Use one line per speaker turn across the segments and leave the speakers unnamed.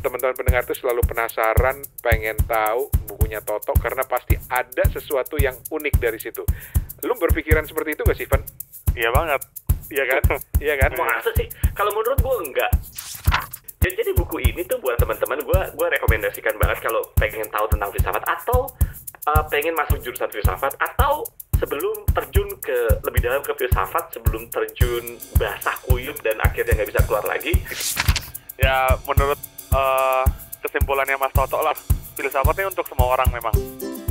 teman-teman pendengar itu selalu penasaran, pengen tahu bukunya Toto karena pasti ada sesuatu yang unik dari situ. Lu berpikiran seperti itu gak sih, Van? Iya banget. Iya
kan? Iya kan? Masa sih? Kalau menurut gue enggak. jadi buku ini tuh buat teman-teman gue gue rekomendasikan banget kalau pengen tahu tentang filsafat atau uh, pengen masuk jurusan filsafat atau sebelum terjun ke lebih dalam ke filsafat sebelum terjun
basah kuyup dan akhirnya nggak bisa keluar lagi. Ya menurut uh, kesimpulannya Mas Toto lah filsafatnya untuk semua orang memang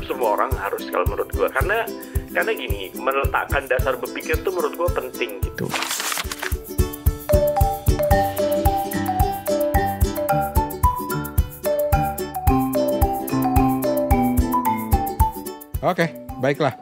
semua orang harus kalau menurut gue karena karena gini meletakkan dasar berpikir tuh menurut gue penting gitu
Oke, okay, baiklah.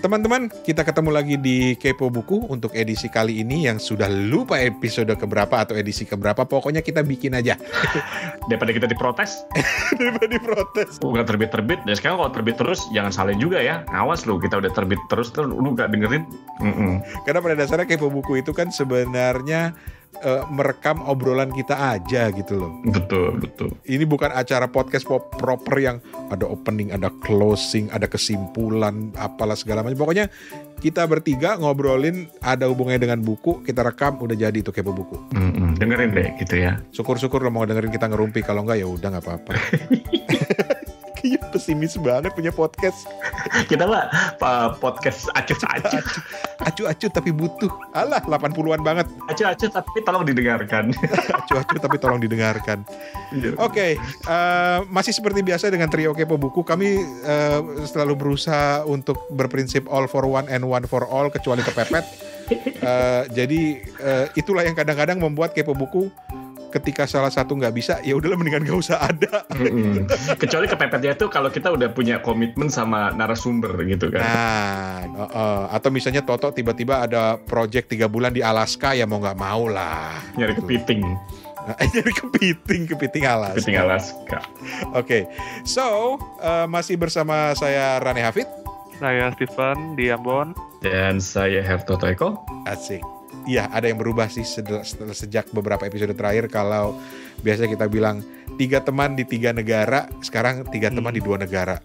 Teman-teman, kita ketemu lagi di Kepo Buku untuk edisi kali ini yang sudah lupa episode keberapa atau edisi keberapa. Pokoknya kita bikin aja.
Daripada kita diprotes. Daripada diprotes. Lu terbit-terbit. Dan sekarang kalau terbit terus, jangan salin juga ya. Awas lu, kita udah terbit terus, terus lu gak dengerin. Mm -mm. Karena pada dasarnya Kepo
Buku itu kan sebenarnya uh, merekam obrolan kita aja gitu loh. Betul, betul. Ini bukan acara podcast pop proper yang ada opening, ada closing, ada kesimpulan, apalah segala macam. Pokoknya kita bertiga ngobrolin ada hubungannya dengan buku, kita rekam udah jadi tuh kayak buku.
Mm -mm, dengerin deh gitu ya.
Syukur-syukur lo mau dengerin kita ngerumpi kalau enggak ya udah nggak apa-apa. kayaknya pesimis banget punya podcast. Kita mah podcast acu-acu acu-acu tapi butuh. Alah, 80-an banget. acu-acu tapi tolong didengarkan. acu-acu tapi tolong didengarkan. Iya. Oke, okay, uh, eh, masih seperti biasa dengan trio kepo buku, kami uh, selalu berusaha untuk berprinsip all for one and one for all kecuali kepepet. Uh, jadi uh, itulah yang kadang-kadang membuat kepo buku ketika salah satu nggak bisa ya udahlah mendingan gak usah ada hmm
kecuali kepepetnya itu kalau kita udah punya komitmen sama
narasumber gitu kan nah uh, uh. atau misalnya Toto tiba-tiba ada project tiga bulan di Alaska ya mau nggak mau lah nyari gitu. kepiting jadi kepiting, kepiting Alaska. Kepiting Alaska. Oke, okay. so uh, masih bersama saya Rani
Hafid. Saya Steven di Ambon. Dan saya Herto Toiko. Asik
ya ada yang berubah sih sejak beberapa episode terakhir kalau biasanya kita bilang tiga teman di tiga negara sekarang tiga hmm. teman di dua negara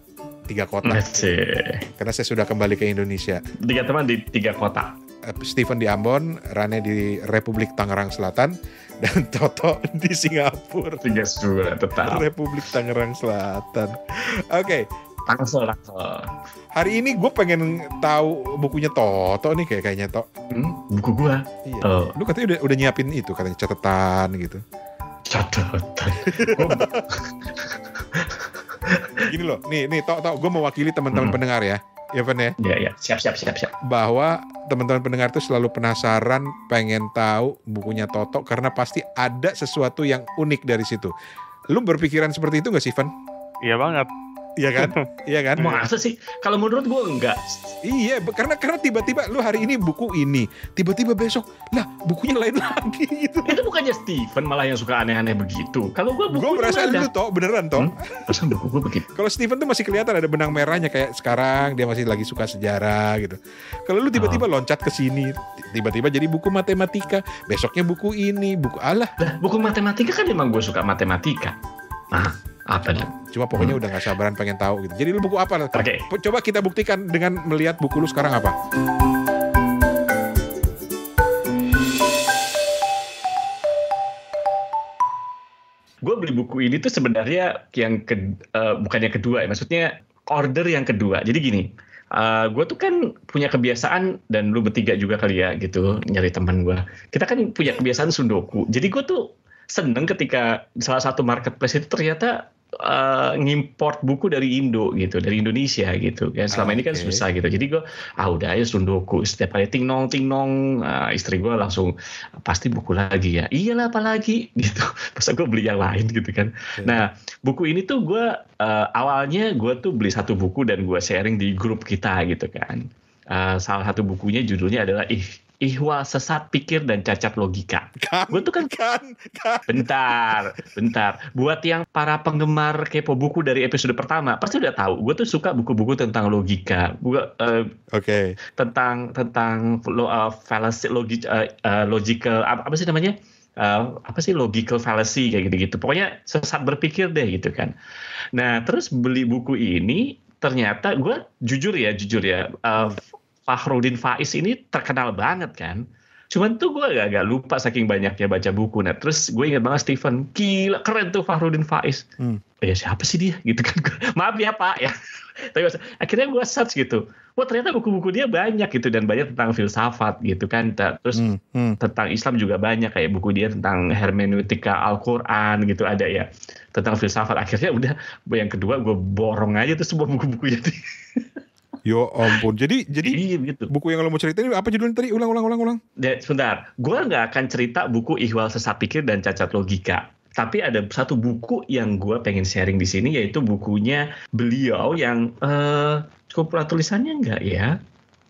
tiga kota Masih. karena saya sudah kembali ke Indonesia tiga teman di tiga kota eh, Steven di Ambon, Rane di Republik Tangerang Selatan, dan Toto di Singapura. Tiga
sudah tetap.
Republik Tangerang Selatan. Oke, okay, Tangsel, Tangsel. Oh. Hari ini gue pengen tahu bukunya Toto nih kayak kayaknya Toto. Hmm, buku gue. Iya. Oh. Lu katanya udah udah nyiapin itu katanya catatan gitu. Catatan. Gini loh, nih nih Toto. gue mewakili teman-teman hmm. pendengar ya. Ya Ya ya? Iya, iya. Siap, siap, siap, siap. Bahwa teman-teman pendengar itu selalu penasaran, pengen tahu bukunya Toto karena pasti ada sesuatu yang unik dari situ. Lu berpikiran seperti itu gak sih, Van? Iya banget. Iya kan? Iya kan? Masa sih? Kalau menurut gue enggak. Iya, karena karena tiba-tiba lu hari ini buku ini, tiba-tiba besok lah bukunya lain lagi gitu. Itu bukannya Steven malah yang suka aneh-aneh begitu. Kalau gue buku Gue merasa lu toh beneran toh. Hmm? buku gue begitu. Kalau Steven tuh masih kelihatan ada benang merahnya kayak sekarang dia masih lagi suka sejarah gitu. Kalau lu tiba-tiba oh. loncat ke sini, tiba-tiba jadi buku matematika, besoknya buku ini, buku Allah. buku matematika kan emang gue suka matematika. Nah, apa tuh? Cuma pokoknya hmm. udah gak sabaran pengen tahu gitu. Jadi lu buku apa? Oke. Okay. Coba kita buktikan dengan melihat buku lu sekarang apa.
Gue beli buku ini tuh sebenarnya yang ke, uh, bukan kedua ya, maksudnya order yang kedua. Jadi gini, uh, eh, gue tuh kan punya kebiasaan dan lu bertiga juga kali ya gitu nyari teman gue. Kita kan punya kebiasaan sundoku. Jadi gue tuh seneng ketika salah satu marketplace itu ternyata uh, ngimport buku dari Indo gitu, dari Indonesia gitu. Ya selama okay. ini kan susah gitu. Jadi gue ah udah aja sundoku setiap hari ting nong ting nong. Uh, ah, istri gue langsung pasti buku lagi ya. Iyalah apalagi gitu. Pas gue beli yang lain gitu kan. Yeah. Nah buku ini tuh gue uh, awalnya gue tuh beli satu buku dan gue sharing di grup kita gitu kan. Uh, salah satu bukunya judulnya adalah ih ihwal sesat pikir dan cacat logika. Kan, Gue tuh kan, kan, kan. Bentar, bentar. Buat yang para penggemar kepo buku dari episode pertama, pasti udah tahu. Gue tuh suka buku-buku tentang logika. Gue uh, oke. Okay. Tentang tentang uh, fallacy logik uh, eh, uh, eh, logical apa, apa sih namanya? Uh, apa sih logical fallacy kayak gitu-gitu. Pokoknya sesat berpikir deh gitu kan. Nah, terus beli buku ini ternyata gue jujur ya, jujur ya, uh, Fahrudin Faiz ini terkenal banget kan. Cuman tuh gue agak, agak lupa saking banyaknya baca buku. Nah terus gue ingat banget Stephen, gila keren tuh Fahrudin Faiz. Hmm. Oh ya siapa sih dia gitu kan. Maaf ya Pak ya. Tapi akhirnya gue search gitu. Wah ternyata buku-buku dia banyak gitu. Dan banyak tentang filsafat gitu kan. Terus hmm. Hmm. tentang Islam juga banyak. Kayak buku dia tentang hermeneutika Al-Quran gitu ada ya. Tentang filsafat. Akhirnya udah yang kedua gue borong aja tuh semua buku-bukunya. Yo ampun. Jadi jadi iya, gitu. buku yang lo mau ceritain apa judulnya tadi? Ulang ulang ulang ulang. Ya, sebentar. Gua nggak akan cerita buku Ihwal Sesat Pikir dan Cacat Logika. Tapi ada satu buku yang gue pengen sharing di sini yaitu bukunya beliau yang uh, cukup tulisannya nggak ya?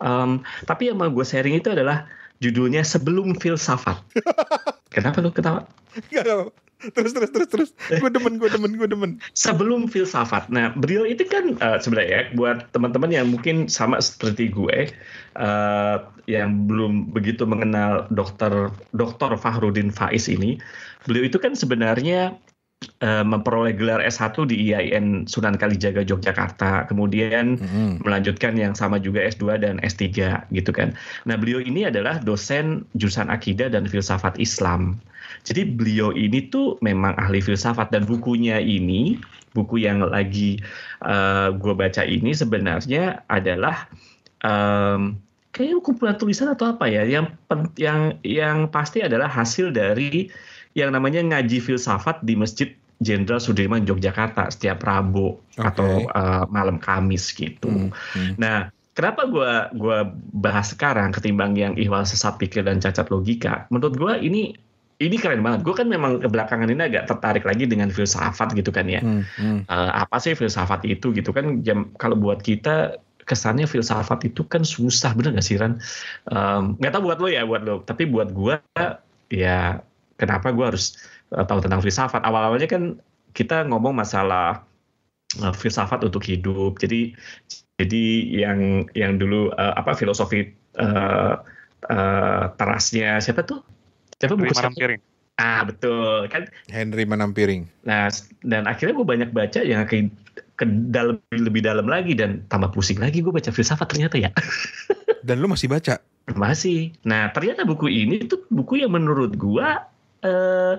Um, tapi yang mau gue sharing itu adalah judulnya Sebelum Filsafat. Kenapa lu ketawa? Enggak,
terus terus terus terus
gue demen gue demen gue demen sebelum filsafat nah beliau itu kan uh, sebenarnya ya, buat teman-teman yang mungkin sama seperti gue uh, yang belum begitu mengenal dokter dokter Fahrudin Faiz ini beliau itu kan sebenarnya uh, memperoleh gelar S1 di IAIN Sunan Kalijaga Yogyakarta, kemudian hmm melanjutkan yang sama juga S2 dan S3 gitu kan. Nah, beliau ini adalah dosen jurusan akidah dan filsafat Islam. Jadi beliau ini tuh memang ahli filsafat dan bukunya ini, buku yang lagi uh, eh, gue baca ini sebenarnya adalah um, kayaknya kumpulan tulisan atau apa ya yang yang yang pasti adalah hasil dari yang namanya ngaji filsafat di masjid Jenderal Sudirman Yogyakarta setiap Rabu okay. atau uh, malam Kamis gitu. Hmm. Hmm. Nah, kenapa gue gua bahas sekarang ketimbang yang ihwal sesat pikir dan cacat logika? Menurut gue ini ini keren banget. Gue kan memang kebelakangan ini agak tertarik lagi dengan filsafat gitu kan ya. Hmm, hmm. Uh, apa sih filsafat itu gitu kan? Jam, kalau buat kita kesannya filsafat itu kan susah bener gak sih Ran? Um, gak tau buat lo ya buat lo. Tapi buat gue ya kenapa gue harus eh, tahu tentang filsafat? Awal awalnya kan kita ngomong masalah eh, filsafat untuk hidup. Jadi jadi yang yang dulu apa filosofi uh, uh, terasnya siapa tuh siapa Henry buku Manampiring. Ah betul kan. Henry Manampiring. Nah dan akhirnya gue banyak baca yang ke, ke dalam lebih dalam lagi dan tambah pusing lagi gue baca filsafat ternyata ya. dan lu masih baca? Masih. Nah ternyata buku ini tuh buku yang menurut gue eh,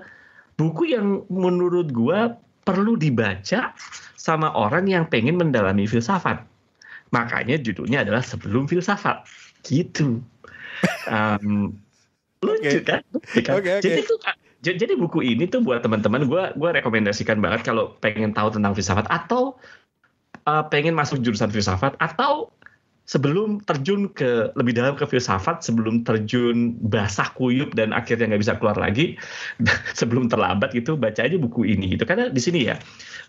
buku yang menurut gue perlu dibaca sama orang yang pengen mendalami filsafat. Makanya judulnya adalah sebelum filsafat. Gitu. Um, Lucu okay. Kan? kan? Oke, kan? okay, okay. Jadi tuh ah, jadi buku ini tuh buat teman-teman gue gue rekomendasikan banget kalau pengen tahu tentang filsafat atau uh, pengen masuk jurusan filsafat atau sebelum terjun ke lebih dalam ke filsafat, sebelum terjun basah kuyup dan akhirnya nggak bisa keluar lagi, sebelum terlambat gitu baca aja buku ini gitu. Karena di sini ya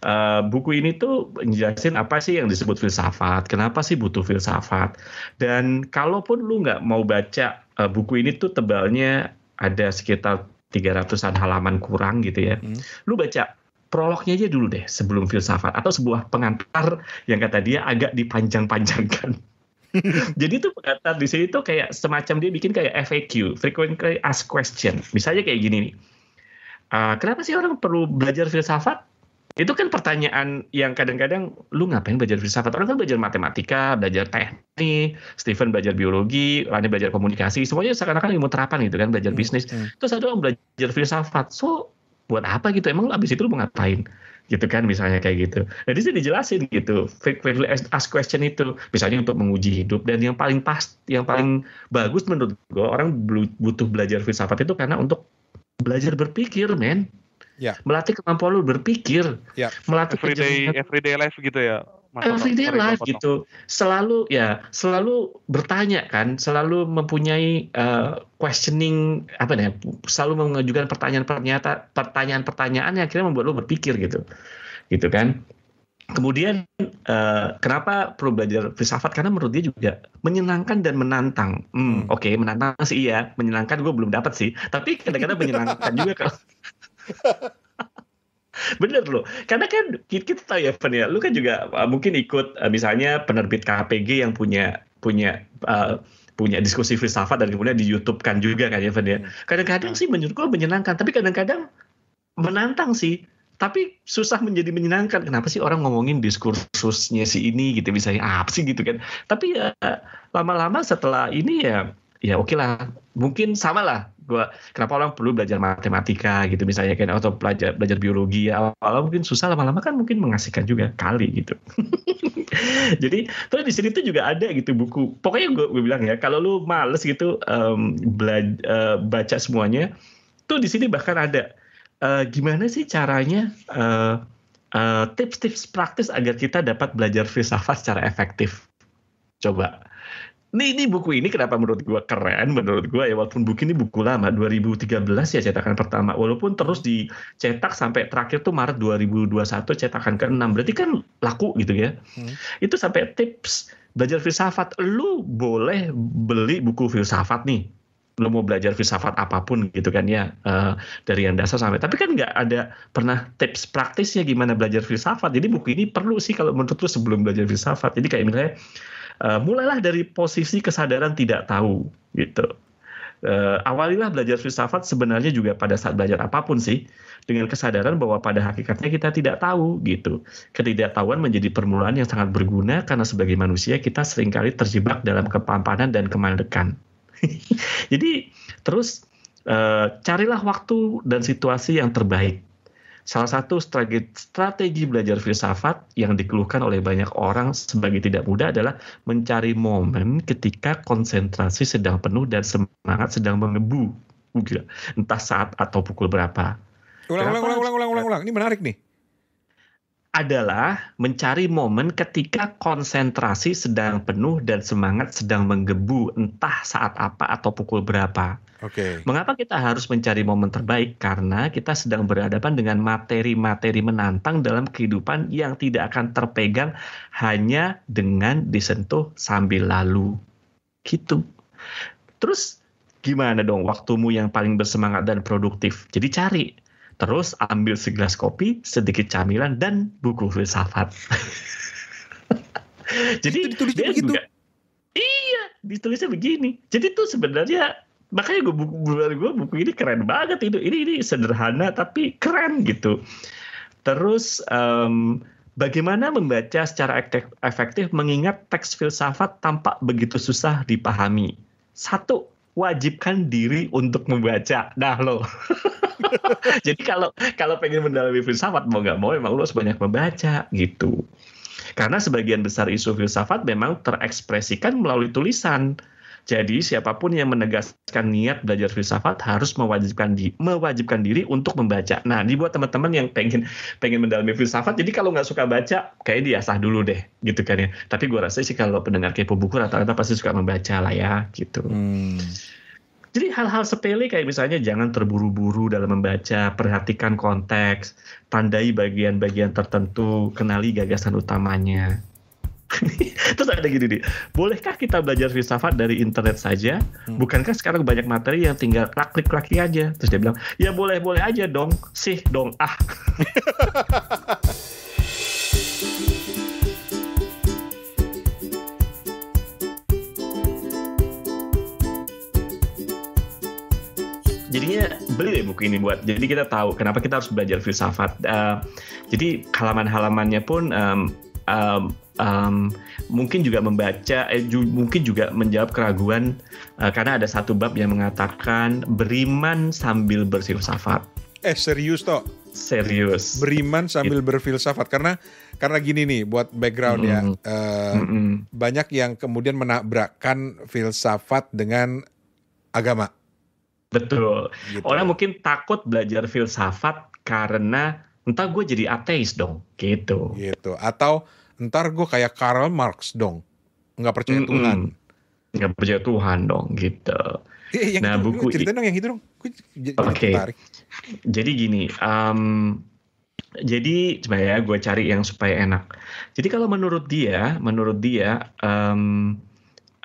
uh, buku ini tuh menjelaskan apa sih yang disebut filsafat, kenapa sih butuh filsafat, dan kalaupun lu nggak mau baca uh, buku ini tuh tebalnya ada sekitar 300-an halaman kurang gitu ya, hmm. lu baca prolognya aja dulu deh sebelum filsafat atau sebuah pengantar yang kata dia agak dipanjang-panjangkan. Jadi itu kata di sini tuh kayak semacam dia bikin kayak FAQ, frequently asked question. Misalnya kayak gini nih. Uh, kenapa sih orang perlu belajar filsafat? Itu kan pertanyaan yang kadang-kadang lu ngapain belajar filsafat? Orang kan belajar matematika, belajar teknik, Stephen belajar biologi, Rani belajar komunikasi, semuanya seakan-akan ilmu terapan gitu kan, belajar hmm, bisnis. Hmm. Terus ada orang belajar filsafat. So, buat apa gitu? Emang lu abis itu lu mau ngapain? gitu kan misalnya kayak gitu. Jadi nah, saya dijelasin gitu, frequently ask question itu misalnya untuk menguji hidup dan yang paling pas yang paling bagus menurut gue orang butuh belajar filsafat itu karena untuk belajar berpikir, men. Ya. Melatih kemampuan lu berpikir.
Ya. Melatih everyday everyday life gitu ya everyday life gitu
selalu ya selalu bertanya kan selalu mempunyai uh, questioning apa nih selalu mengajukan pertanyaan-pertanyaan pertanyaan-pertanyaan yang akhirnya membuat lo berpikir gitu gitu kan kemudian uh, kenapa perlu belajar filsafat karena menurut dia juga menyenangkan dan menantang hmm, hmm. oke okay, menantang sih iya menyenangkan gue belum dapat sih tapi kadang-kadang menyenangkan juga kalau Bener loh, karena kan kita, kita tahu ya, Fen ya, lu kan juga uh, mungkin ikut uh, misalnya penerbit KPG yang punya punya uh, punya diskusi filsafat dan kemudian di YouTube kan juga kan ya, Fen ya. hmm. Kadang-kadang hmm. sih menurut gua menyenangkan, tapi kadang-kadang menantang sih tapi susah menjadi menyenangkan. Kenapa sih orang ngomongin diskursusnya si ini gitu misalnya apa sih gitu kan? Tapi ya lama-lama setelah ini ya ya oke okay lah. Mungkin sama lah gua kenapa orang perlu belajar matematika gitu misalnya kan atau belajar belajar biologi ya mungkin susah lama-lama kan mungkin mengasihkan juga kali gitu jadi terus di sini tuh juga ada gitu buku pokoknya gua gua bilang ya kalau lu males gitu um, uh, baca semuanya tuh di sini bahkan ada uh, gimana sih caranya tips eh, tips-tips uh, praktis agar kita dapat belajar filsafat secara efektif coba ini, ini buku ini kenapa menurut gue keren menurut gue ya walaupun buku ini buku lama 2013 ya cetakan pertama walaupun terus dicetak sampai terakhir tuh Maret 2021 cetakan ke-6 berarti kan laku gitu ya hmm. itu sampai tips belajar filsafat lu boleh beli buku filsafat nih lu mau belajar filsafat apapun gitu kan ya uh, dari yang dasar sampai tapi kan nggak ada pernah tips praktisnya gimana belajar filsafat jadi buku ini perlu sih kalau menurut lu sebelum belajar filsafat jadi kayak misalnya Eh, mulailah dari posisi kesadaran tidak tahu gitu. Uh, awalilah belajar filsafat sebenarnya juga pada saat belajar apapun sih dengan kesadaran bahwa pada hakikatnya kita tidak tahu gitu. Ketidaktahuan menjadi permulaan yang sangat berguna karena sebagai manusia kita seringkali terjebak dalam kepampanan dan kemandekan. Jadi terus uh, carilah waktu dan situasi yang terbaik salah satu strategi, strategi belajar filsafat yang dikeluhkan oleh banyak orang sebagai tidak mudah adalah mencari momen ketika konsentrasi sedang penuh dan semangat sedang mengebu. Gila. Entah saat atau pukul berapa. Ulang, ulang, ulang, ulang, ulang, ulang, ulang. Ini menarik nih adalah mencari momen ketika konsentrasi sedang penuh dan semangat sedang menggebu entah saat apa atau pukul berapa. Oke. Okay. Mengapa kita harus mencari momen terbaik? Karena kita sedang berhadapan dengan materi-materi menantang dalam kehidupan yang tidak akan terpegang hanya dengan disentuh sambil lalu. Gitu. Terus gimana dong waktumu yang paling bersemangat dan produktif? Jadi cari Terus ambil segelas kopi, sedikit camilan dan buku filsafat. Jadi itu dia begitu. juga iya ditulisnya begini. Jadi tuh sebenarnya makanya gue buku gue buku ini keren banget itu. Ini ini sederhana tapi keren gitu. Terus um, bagaimana membaca secara efektif mengingat teks filsafat tampak begitu susah dipahami. Satu, wajibkan diri untuk membaca. Nah lo. Jadi kalau kalau pengen mendalami filsafat mau nggak mau emang lo harus banyak membaca gitu. Karena sebagian besar isu filsafat memang terekspresikan melalui tulisan jadi siapapun yang menegaskan niat belajar filsafat harus mewajibkan di mewajibkan diri untuk membaca. Nah, dibuat teman-teman yang pengen pengen mendalami filsafat, jadi kalau nggak suka baca, kayak diasah dulu deh, gitu kan ya. Tapi gue rasa sih kalau pendengar kepo buku rata-rata pasti suka membaca lah ya, gitu. Hmm. Jadi hal-hal sepele kayak misalnya jangan terburu-buru dalam membaca, perhatikan konteks, tandai bagian-bagian tertentu, kenali gagasan utamanya. Terus ada gini nih, bolehkah kita belajar filsafat dari internet saja? Hmm. Bukankah sekarang banyak materi yang tinggal klik-klik aja? Terus dia bilang, ya boleh-boleh aja dong, sih dong ah. jadinya beli deh buku ini buat jadi kita tahu kenapa kita harus belajar filsafat uh, jadi halaman-halamannya pun um, um, um, mungkin juga membaca, eh, ju mungkin juga menjawab keraguan uh, karena ada satu bab yang mengatakan beriman sambil bersilsafat. Eh
serius toh?
Serius. Beriman
sambil It. berfilsafat karena karena gini nih buat background mm ya uh, mm -hmm. banyak yang kemudian menabrakkan filsafat dengan agama.
Betul. Gitu. Orang mungkin takut belajar filsafat karena entah gue jadi ateis dong gitu. Gitu. Atau ntar gue kayak Karl Marx dong nggak percaya mm-hmm. Tuhan nggak percaya Tuhan dong gitu
eh, nah itu, buku cerita dong yang itu dong
oke okay. jadi gini um, jadi coba ya gue cari yang supaya enak jadi kalau menurut dia menurut dia um,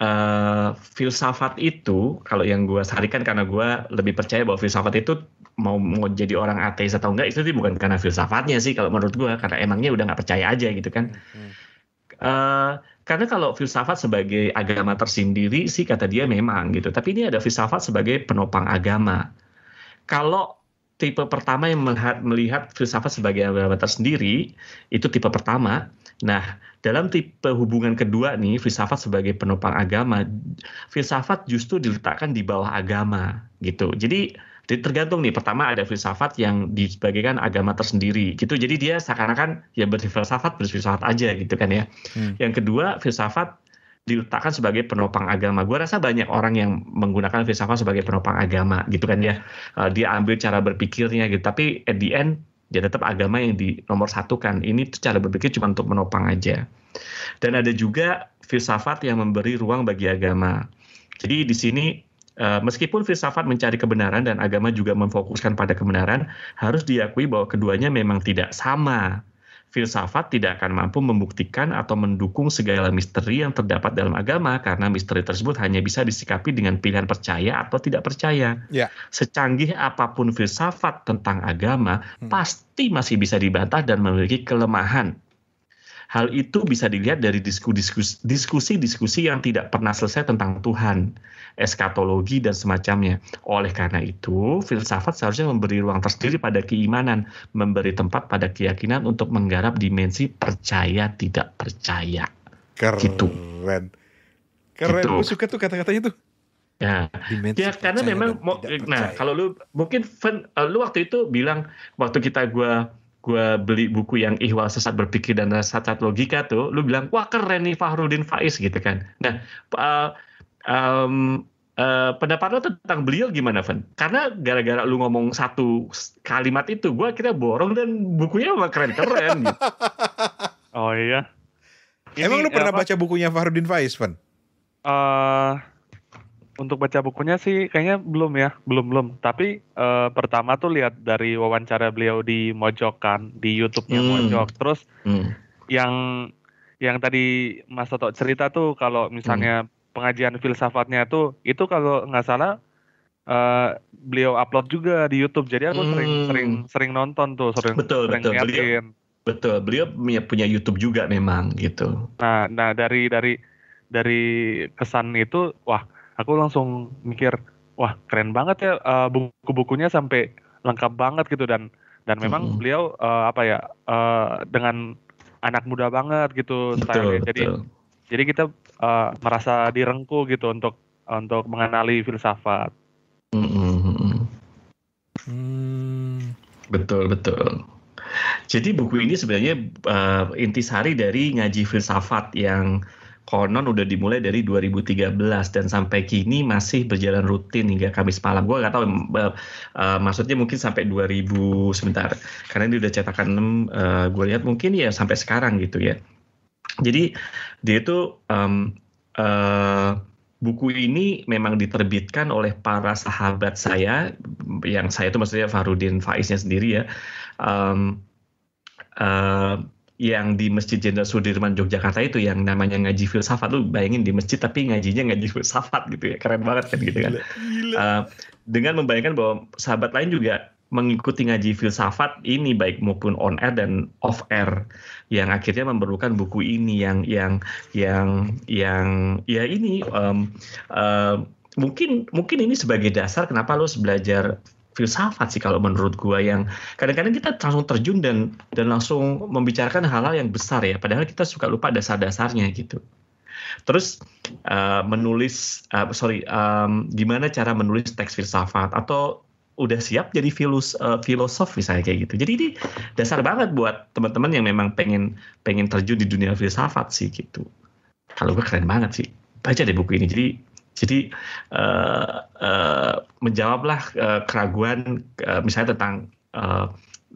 Eh, filsafat itu kalau yang gue sarikan karena gue lebih percaya bahwa filsafat itu mau mau jadi orang ateis atau enggak itu sih bukan karena filsafatnya sih kalau menurut gue karena emangnya udah nggak percaya aja gitu kan hmm. uh, karena kalau filsafat sebagai agama tersendiri sih kata dia memang gitu tapi ini ada filsafat sebagai penopang agama kalau tipe pertama yang melihat, melihat filsafat sebagai agama tersendiri itu tipe pertama nah dalam tipe hubungan kedua nih filsafat sebagai penopang agama filsafat justru diletakkan di bawah agama gitu jadi tergantung nih pertama ada filsafat yang disebagikan agama tersendiri gitu jadi dia seakan-akan ya berfilsafat berfilsafat aja gitu kan ya hmm. yang kedua filsafat diletakkan sebagai penopang agama. Gue rasa banyak orang yang menggunakan filsafat sebagai penopang agama gitu kan ya. Eh, dia ambil cara berpikirnya gitu. Tapi at the end ya tetap agama yang di nomor satu kan ini cara berpikir cuma untuk menopang aja dan ada juga filsafat yang memberi ruang bagi agama jadi di sini eh, meskipun filsafat mencari kebenaran dan agama juga memfokuskan pada kebenaran harus diakui bahwa keduanya memang tidak sama filsafat tidak akan mampu membuktikan atau mendukung segala misteri yang terdapat dalam agama karena misteri tersebut hanya bisa disikapi dengan pilihan percaya atau tidak percaya. Yeah. Secanggih apapun filsafat tentang agama hmm. pasti masih bisa dibantah dan memiliki kelemahan Hal itu bisa dilihat dari diskusi-diskusi yang tidak pernah selesai tentang Tuhan, eskatologi dan semacamnya. Oleh karena itu, filsafat seharusnya memberi ruang tersendiri pada keimanan, memberi tempat pada keyakinan untuk menggarap dimensi percaya tidak percaya. Keren. Gitu. Keren. Gitu. Gue
suka tuh kata-katanya tuh.
Ya, ya karena memang, nah kalau lu mungkin Fen, uh, lu waktu itu bilang waktu kita gua gue beli buku yang ihwal sesat berpikir dan sesat logika tuh, lu bilang wah keren nih Fahrudin Faiz gitu kan. Nah, uh, um, Uh, pendapat lo tentang beliau gimana, Van? Karena gara-gara lu ngomong satu kalimat itu, gue kita borong dan bukunya emang
keren-keren. gitu.
Oh iya. Ini,
Emang lu pernah apa? baca bukunya Fahrudin Faiz, Van?
Uh, untuk baca bukunya sih kayaknya belum ya, belum belum. Tapi uh, pertama tuh lihat dari wawancara beliau di Mojokan, di YouTube-nya hmm. Mojok. Terus hmm. yang yang tadi Mas Toto cerita tuh kalau misalnya hmm. pengajian filsafatnya tuh itu kalau nggak salah uh, beliau upload juga di YouTube. Jadi aku sering sering hmm. sering sering nonton tuh, sering betul, sering betul. Beliau, betul, beliau punya punya YouTube juga memang gitu. Nah, nah dari dari dari kesan itu wah aku langsung mikir wah keren banget ya uh, buku-bukunya sampai lengkap banget gitu dan dan memang hmm. beliau uh, apa ya uh, dengan anak muda banget gitu betul, ya. betul. jadi jadi kita uh, merasa direngku gitu untuk untuk mengenali filsafat
hmm. betul betul jadi buku ini sebenarnya uh, intisari dari ngaji filsafat yang konon udah dimulai dari 2013 dan sampai kini masih berjalan rutin hingga Kamis malam. Gue nggak tahu uh, uh, maksudnya mungkin sampai 2000 sebentar karena dia udah cetakan 6 uh, gue lihat mungkin ya sampai sekarang gitu ya. Jadi dia itu um, uh, eh, buku ini memang diterbitkan oleh para sahabat saya yang saya itu maksudnya Farudin Faiznya sendiri ya. Um, uh, yang di Masjid Jenderal Sudirman Yogyakarta itu yang namanya ngaji filsafat lu bayangin di masjid tapi ngajinya ngaji filsafat gitu ya keren banget kan gitu kan gila, Uh, dengan membayangkan bahwa sahabat lain juga mengikuti ngaji filsafat ini baik maupun on air dan off air yang akhirnya memerlukan buku ini yang yang yang yang ya ini um, uh, mungkin mungkin ini sebagai dasar kenapa lo belajar filsafat sih kalau menurut gua yang kadang-kadang kita langsung terjun dan dan langsung membicarakan hal-hal yang besar ya padahal kita suka lupa dasar-dasarnya gitu terus uh, menulis uh, sorry um, gimana cara menulis teks filsafat atau udah siap jadi filos uh, eh, filosof misalnya kayak gitu jadi ini dasar banget buat teman-teman yang memang pengen pengen terjun di dunia filsafat sih gitu kalau gue keren banget sih baca deh buku ini jadi jadi uh, uh, menjawablah uh, keraguan uh, misalnya tentang uh,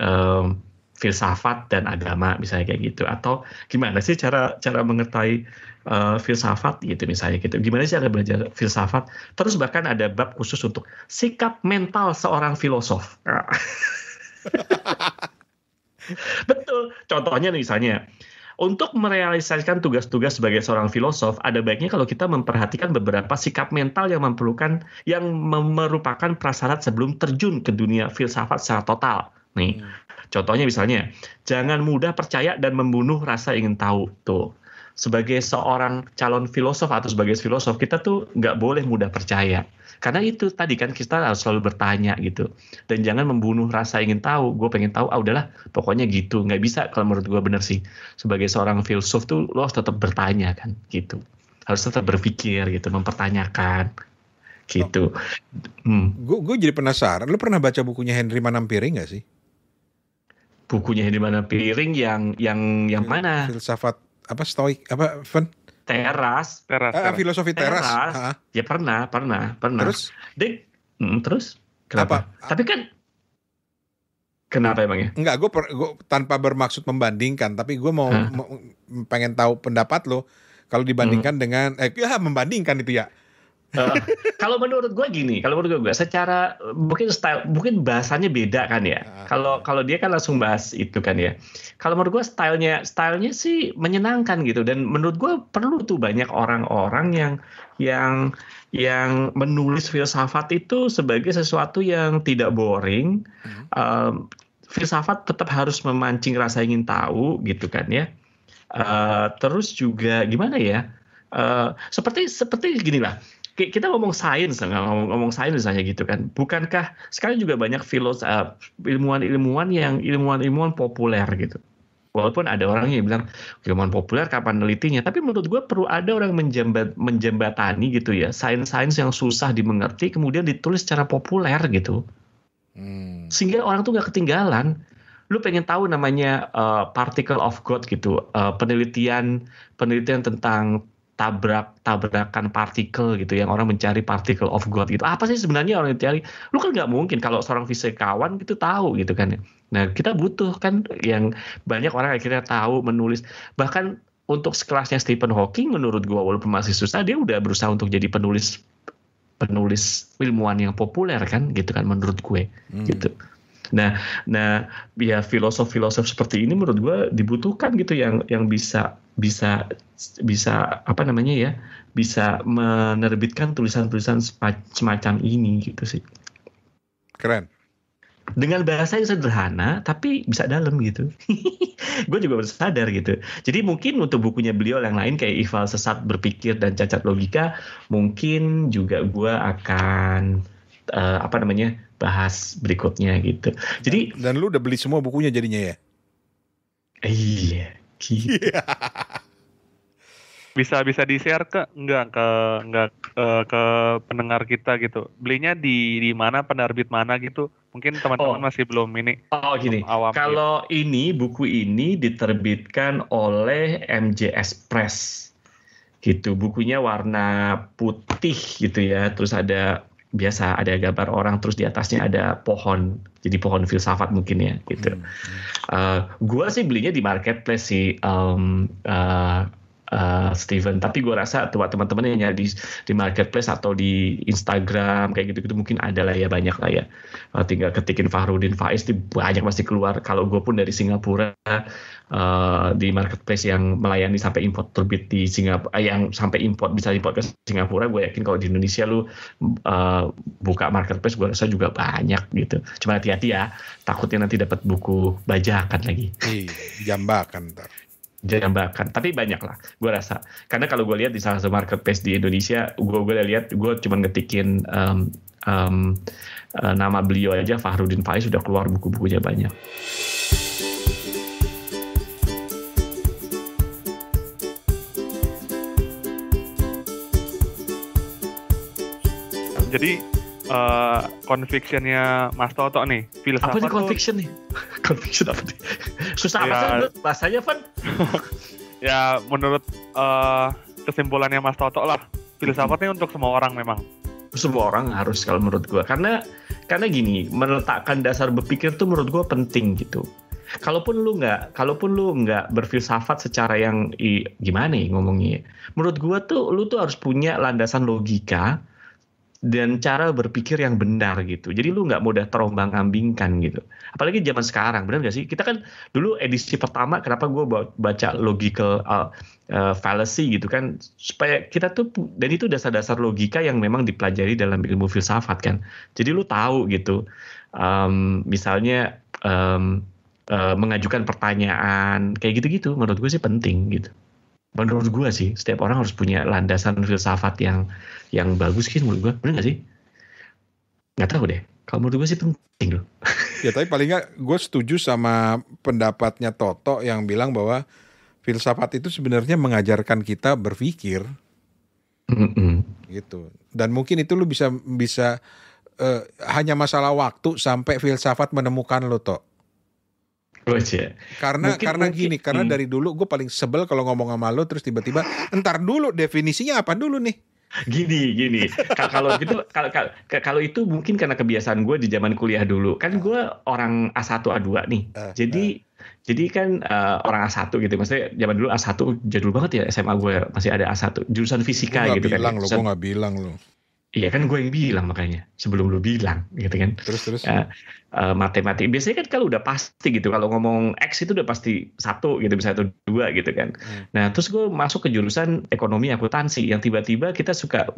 uh, filsafat dan agama misalnya kayak gitu atau gimana sih cara cara mengetahui uh, filsafat gitu misalnya gitu gimana sih cara belajar filsafat terus bahkan ada bab khusus untuk sikap mental seorang filosof ah. betul contohnya misalnya untuk merealisasikan tugas-tugas sebagai seorang filosof, ada baiknya kalau kita memperhatikan beberapa sikap mental yang memerlukan yang merupakan prasyarat sebelum terjun ke dunia filsafat secara total. Nih, hmm. contohnya misalnya, jangan mudah percaya dan membunuh rasa ingin tahu. Tuh sebagai seorang calon filosof atau sebagai filosof kita tuh nggak boleh mudah percaya karena itu tadi kan kita harus selalu bertanya gitu dan jangan membunuh rasa ingin tahu gue pengen tahu ah udahlah pokoknya gitu nggak bisa kalau menurut gue bener sih sebagai seorang filsuf tuh lo harus tetap bertanya kan gitu harus tetap berpikir gitu mempertanyakan gitu oh. hmm. gue jadi
penasaran lo pernah baca bukunya Henry Manampiring gak sih bukunya Henry Manampiring yang yang yang mana filsafat apa stoik apa fun
Teras. Teras. teras. Ah, ah, teras. filosofi teras. teras. Ha. Ya pernah, pernah, pernah. Terus? Dek, hmm,
terus? Kenapa? Apa? Tapi kan Kenapa emangnya? Enggak, gue, gue tanpa bermaksud membandingkan, tapi gue mau, mau pengen tahu pendapat lo kalau dibandingkan hmm. dengan
eh ya membandingkan itu ya Eh, kalau menurut gue gini, kalau menurut gue secara mungkin style, mungkin bahasanya beda kan ya. Ah. Kalau uh, kalau dia kan langsung bahas itu kan ya. Kalau menurut gue stylenya, stylenya sih menyenangkan gitu. Dan menurut gue perlu tuh banyak orang-orang yang yang yang menulis filsafat itu sebagai sesuatu yang tidak boring. Uh, filsafat tetap harus memancing rasa ingin tahu gitu kan ya. Uh, terus juga gimana ya? Uh, seperti seperti gini lah kita ngomong sains ngomong ngomong sains misalnya gitu kan bukankah sekarang juga banyak filos, eh, ilmuwan-ilmuwan yang ilmuwan-ilmuwan populer gitu walaupun ada orang yang bilang ilmuwan populer kapan nelitinya tapi menurut gue perlu ada orang menjembat menjembatani gitu ya sains-sains yang susah dimengerti kemudian ditulis secara populer gitu hmm. sehingga orang tuh nggak ketinggalan lu pengen tahu namanya uh, particle of God gitu uh, penelitian penelitian tentang tabrak tabrakan partikel gitu yang orang mencari partikel of God gitu apa sih sebenarnya orang cari? lu kan nggak mungkin kalau seorang fisikawan gitu tahu gitu kan ya. nah kita butuh kan yang banyak orang akhirnya tahu menulis bahkan untuk sekelasnya Stephen Hawking menurut gua walaupun masih susah dia udah berusaha untuk jadi penulis penulis ilmuwan yang populer kan gitu kan menurut gue hmm. gitu Nah, nah ya filosof-filosof seperti ini menurut gue dibutuhkan gitu yang yang bisa bisa bisa apa namanya ya bisa menerbitkan tulisan-tulisan semacam ini gitu sih. Keren. Dengan bahasa yang sederhana tapi bisa dalam gitu. gue juga baru sadar gitu. Jadi mungkin untuk bukunya beliau yang lain kayak Ival Sesat Berpikir dan Cacat Logika mungkin juga gue akan uh, apa namanya bahas berikutnya gitu. Jadi dan, lu udah beli semua bukunya jadinya ya? Iya.
Gitu. Iya. bisa bisa di share ke enggak ke enggak ke, ke pendengar kita gitu belinya di di mana penerbit mana gitu mungkin teman-teman oh. masih belum ini oh gini gitu. kalau
gitu. ini buku ini diterbitkan oleh MJS Press gitu bukunya warna putih gitu ya terus ada biasa ada gambar orang terus di atasnya ada pohon jadi pohon filsafat mungkin ya gitu. Hmm. Uh, gua sih belinya di marketplace sih um, uh, uh, Steven. Tapi gue rasa teman-teman yang nyari di, di marketplace atau di Instagram kayak gitu-gitu mungkin ada lah ya banyak lah ya. Uh, tinggal ketikin Fahrudin Faiz di banyak pasti keluar. Kalau gue pun dari Singapura uh, di marketplace yang melayani sampai import terbit di Singapura, yang sampai import bisa import ke Singapura, gue yakin kalau di Indonesia lu uh, buka marketplace gue rasa juga banyak gitu. Cuma hati-hati ya, takutnya nanti dapat buku bajakan lagi. Iya, jambakan ntar jambakan tapi banyak lah gue rasa karena kalau gue lihat di salah satu marketplace di Indonesia gue gue lihat gue cuma ngetikin um, um, nama beliau aja Fahrudin Faiz sudah keluar buku-bukunya banyak.
Jadi uh, convictionnya Mas Toto nih filsafat apa nih conviction
nih conviction apa nih
susah ya. apa sih ya. bahasanya Van ya menurut uh, kesimpulannya Mas Toto lah filsafatnya untuk semua orang memang
semua orang harus kalau menurut gue karena karena gini meletakkan dasar berpikir tuh menurut gue penting gitu kalaupun lu nggak kalaupun lu nggak berfilsafat secara yang i, gimana ya ngomongnya ya? menurut gue tuh lu tuh harus punya landasan logika dan cara berpikir yang benar gitu. Jadi lu nggak mudah terombang ambingkan gitu. Apalagi zaman sekarang, benar nggak sih? Kita kan dulu edisi pertama, kenapa gue baca logical uh, uh, fallacy gitu kan, supaya kita tuh dan itu dasar-dasar logika yang memang dipelajari dalam ilmu filsafat kan. Jadi lu tahu gitu, um, misalnya um, uh, mengajukan pertanyaan kayak gitu-gitu, menurut gue sih penting gitu menurut gue sih setiap orang harus punya landasan filsafat yang yang bagus sih menurut gue bener gak sih nggak tahu deh kalau menurut gue sih penting loh
ya tapi paling nggak gue setuju sama pendapatnya Toto yang bilang bahwa filsafat itu sebenarnya mengajarkan kita berpikir mm hmm gitu dan mungkin itu lu bisa bisa uh, hanya masalah waktu sampai filsafat menemukan lo toh ya. Karena mungkin, karena mungkin, gini, karena hmm. dari dulu gue paling sebel kalau ngomong sama lo terus tiba-tiba entar dulu definisinya apa
dulu nih? Gini, gini. kalau gitu kalau kalau itu mungkin karena kebiasaan gue di zaman kuliah dulu. Kan gue orang A1 A2 nih. Uh, jadi uh. Jadi kan uh, orang A1 gitu, maksudnya zaman dulu A1 jadul banget ya SMA gue masih ada A1 jurusan fisika gitu kan. Ya. bilang lo, gue nggak bilang lo. Iya kan gue yang bilang makanya sebelum lu bilang gitu kan. Terus terus. Uh, uh, matematik biasanya kan kalau udah pasti gitu kalau ngomong x itu udah pasti satu gitu bisa satu dua gitu kan. Hmm. Nah terus gue masuk ke jurusan ekonomi akuntansi yang tiba-tiba kita suka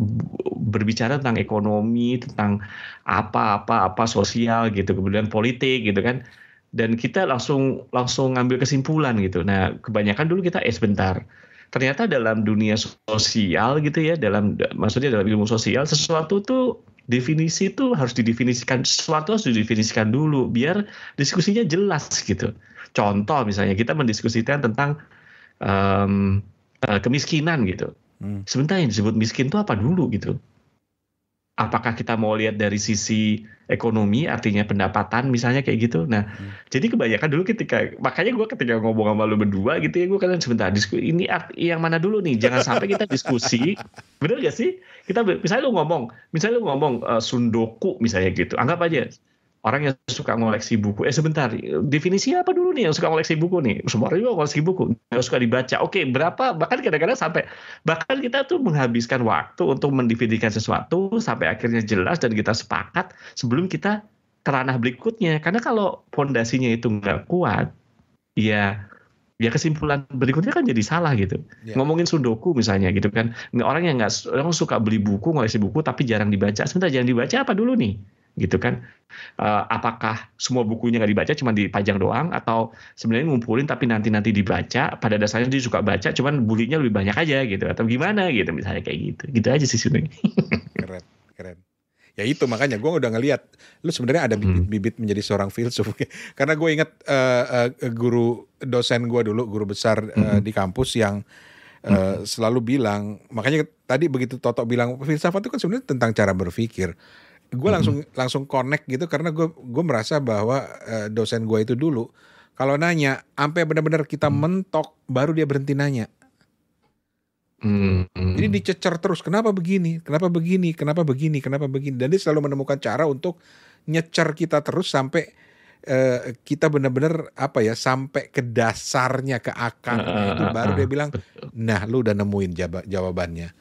berbicara tentang ekonomi tentang apa-apa apa sosial gitu kemudian politik gitu kan dan kita langsung langsung ngambil kesimpulan gitu. Nah kebanyakan dulu kita eh sebentar ternyata dalam dunia sosial gitu ya dalam maksudnya dalam ilmu sosial sesuatu tuh definisi itu harus didefinisikan sesuatu harus didefinisikan dulu biar diskusinya jelas gitu contoh misalnya kita mendiskusikan tentang um, kemiskinan gitu hmm. sebentar yang disebut miskin itu apa dulu gitu apakah kita mau lihat dari sisi ekonomi artinya pendapatan misalnya kayak gitu nah hmm. jadi kebanyakan dulu ketika makanya gue ketika ngomong sama lu berdua gitu ya gue kan sebentar diskusi ini arti yang mana dulu nih jangan sampai kita diskusi bener gak sih kita misalnya lu ngomong misalnya lu ngomong uh, sundoku misalnya gitu anggap aja orang yang suka ngoleksi buku. Eh sebentar, definisi apa dulu nih yang suka ngoleksi buku nih? Semua orang juga ngoleksi buku, yang suka dibaca. Oke, berapa? Bahkan kadang-kadang sampai bahkan kita tuh menghabiskan waktu untuk mendefinisikan sesuatu sampai akhirnya jelas dan kita sepakat sebelum kita ke ranah berikutnya. Karena kalau fondasinya itu nggak kuat, ya ya kesimpulan berikutnya kan jadi salah gitu. Yeah. Ngomongin sundoku misalnya gitu kan. Orang yang nggak orang suka beli buku, ngoleksi buku tapi jarang dibaca. Sebentar jangan dibaca apa dulu nih? gitu kan uh, apakah semua bukunya nggak dibaca cuma dipajang doang atau sebenarnya ngumpulin tapi nanti nanti dibaca pada dasarnya dia suka baca cuman bulinya lebih banyak aja gitu atau gimana gitu misalnya kayak gitu gitu aja sih sebenarnya keren keren ya itu makanya gue udah ngeliat lu
sebenarnya ada bibit-bibit hmm. menjadi seorang filsuf karena gue inget uh, eh, uh, eh, guru dosen gue dulu guru besar uh, di kampus yang uh, selalu bilang makanya tadi begitu Toto bilang filsafat itu kan sebenarnya tentang cara berpikir gue langsung hmm. langsung connect gitu karena gue gue merasa bahwa uh, dosen gue itu dulu kalau nanya sampai benar-benar kita hmm. mentok baru dia berhenti nanya
mm hmm. Jadi
dicecer terus, kenapa begini, kenapa begini, kenapa begini, kenapa begini, dan dia selalu menemukan cara untuk nyecer kita terus sampai uh, kita benar-benar apa ya sampai ke dasarnya, ke akarnya uh, itu ah, ah, baru ah, dia bilang, nah lu udah nemuin jawab jawabannya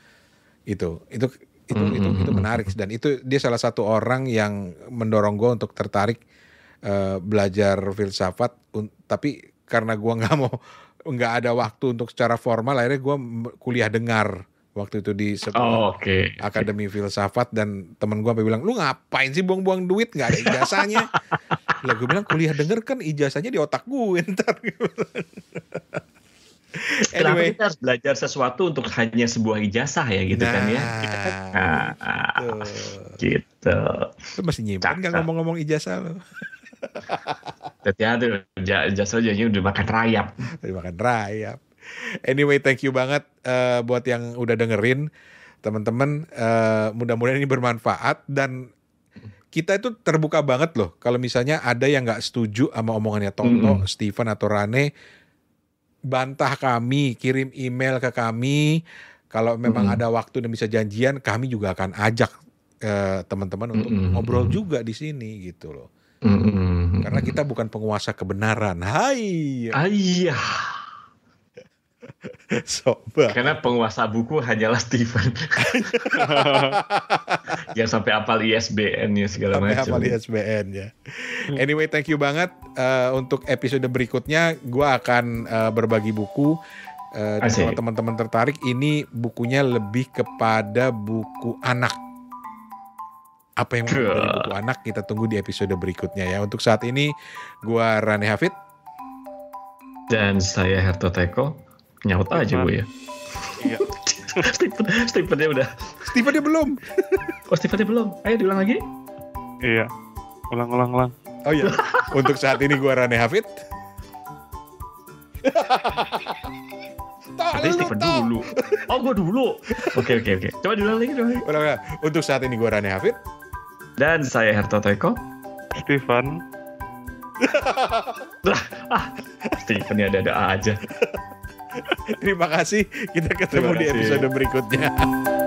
itu, itu itu mm -hmm. itu hmm, itu hmm, menarik hmm, dan itu dia salah satu orang yang mendorong gue untuk tertarik uh, belajar filsafat tapi karena gue nggak mau nggak ada waktu untuk secara formal akhirnya gue kuliah dengar waktu itu di sebuah oh, okay. akademi filsafat dan temen gue bilang lu ngapain sih buang-buang duit nggak ada ijazahnya lah gue bilang kuliah denger kan ijazahnya di otak gue ntar
anyway. kita harus belajar sesuatu untuk hanya sebuah ijazah ya gitu nah, kan ya? Nah, kan gitu. gitu. masih nyimpan kan
ngomong-ngomong ijazah lo.
Hati-hati ijazah jadinya udah makan rayap.
Udah makan rayap. Anyway, thank you banget uh, buat yang udah dengerin teman-teman. Uh, mudah-mudahan ini bermanfaat dan kita itu terbuka banget loh. Kalau misalnya ada yang nggak setuju sama omongannya Tonto, mm -hmm. Steven atau Rane, bantah kami, kirim email ke kami. Kalau memang mm -hmm. ada waktu dan bisa janjian, kami juga akan ajak eh, teman-teman untuk mm -hmm. ngobrol juga di sini gitu loh. Mm -hmm. Karena kita bukan penguasa kebenaran. Hai. Ayah.
Sobat. Karena penguasa buku hanyalah Steven. ya sampai apal ISBN-nya segala sampai macam. Apal
ISBN ya. Anyway, thank you banget uh, untuk episode berikutnya gue akan uh, berbagi buku uh, kalau teman-teman tertarik ini bukunya lebih kepada buku anak. Apa yang mau buku anak kita tunggu di episode berikutnya ya. Untuk saat ini gue Rani Hafid dan
saya Herto Teko nyaut aja gue ya. Iya. dia udah. udah. dia belum. oh dia belum. Ayo diulang lagi. Iya.
Ulang, ulang, ulang. Oh iya. Untuk saat ini gue Rane Hafid. Tapi Stephen dulu. Oh gue dulu. Oke oke oke. Coba diulang lagi dong. Ulang, ulang. Untuk saat ini gue Rane Hafid. Dan saya Herto Teko.
Stephen. lah, ah, Stephen ya ada-ada aja.
Terima kasih. Kita ketemu kasih. di episode berikutnya.